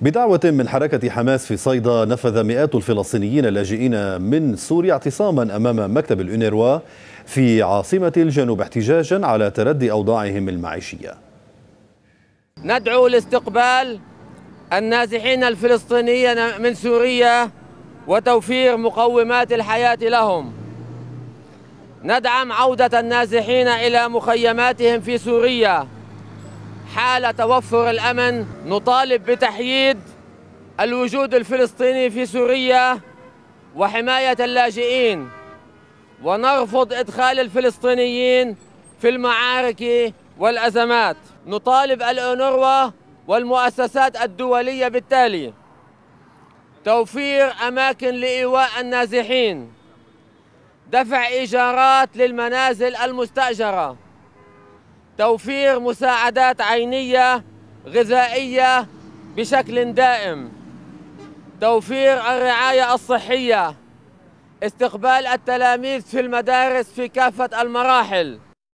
بدعوة من حركة حماس في صيدا نفذ مئات الفلسطينيين اللاجئين من سوريا اعتصاما أمام مكتب الأونروا في عاصمة الجنوب احتجاجا على تردي أوضاعهم المعيشية ندعو لاستقبال النازحين الفلسطينيين من سوريا وتوفير مقومات الحياة لهم ندعم عودة النازحين إلى مخيماتهم في سوريا حال توفر الأمن نطالب بتحييد الوجود الفلسطيني في سوريا وحماية اللاجئين ونرفض إدخال الفلسطينيين في المعارك والأزمات نطالب الأونروا والمؤسسات الدولية بالتالي توفير أماكن لإيواء النازحين دفع إيجارات للمنازل المستأجرة توفير مساعدات عينية غذائية بشكل دائم توفير الرعاية الصحية استقبال التلاميذ في المدارس في كافة المراحل